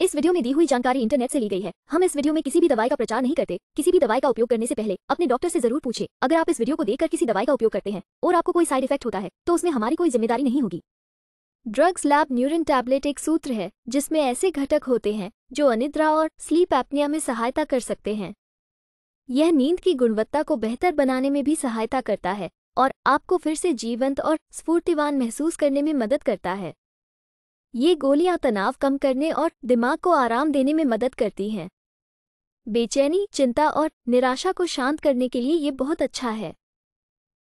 इस वीडियो में दी हुई जानकारी इंटरनेट से ली गई है हम इस वीडियो में किसी भी दवाई का प्रचार नहीं करते किसी भी दवाई का उपयोग करने से पहले अपने डॉक्टर से जरूर पूछे अगर आप इस वीडियो को देखकर किसी दवाई का उपयोग करते हैं और आपको कोई साइड इफेक्ट होता है तो उसमें हमारी कोई जिम्मेदारी नहीं होगी ड्रग्स लैब न्यूरन टैबलेट एक सूत्र है जिसमें ऐसे घटक होते हैं जो अनिद्रा और स्लीप एपनिया में सहायता कर सकते हैं यह नींद की गुणवत्ता को बेहतर बनाने में भी सहायता करता है और आपको फिर से जीवंत और स्फूर्तिवान महसूस करने में मदद करता है ये गोलियां तनाव कम करने और दिमाग को आराम देने में मदद करती हैं बेचैनी चिंता और निराशा को शांत करने के लिए ये बहुत अच्छा है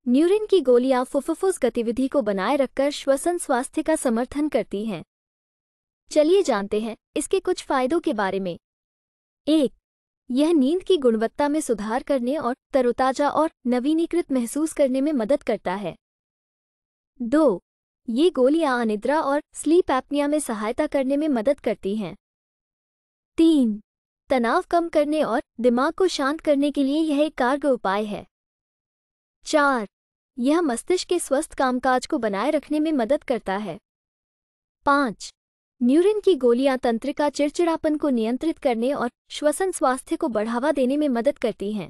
न्यूरिन की गोलियां फुफ्फुस गतिविधि को बनाए रखकर श्वसन स्वास्थ्य का समर्थन करती हैं चलिए जानते हैं इसके कुछ फायदों के बारे में एक यह नींद की गुणवत्ता में सुधार करने और तरोताजा और नवीनीकृत महसूस करने में मदद करता है दो ये गोलियां अनिद्रा और स्लीप एपनिया में सहायता करने में मदद करती हैं तीन तनाव कम करने और दिमाग को शांत करने के लिए यह एक कारगर उपाय है चार यह मस्तिष्क के स्वस्थ कामकाज को बनाए रखने में मदद करता है पाँच न्यूरिन की गोलियां तंत्रिका चिड़चिड़ापन को नियंत्रित करने और श्वसन स्वास्थ्य को बढ़ावा देने में मदद करती हैं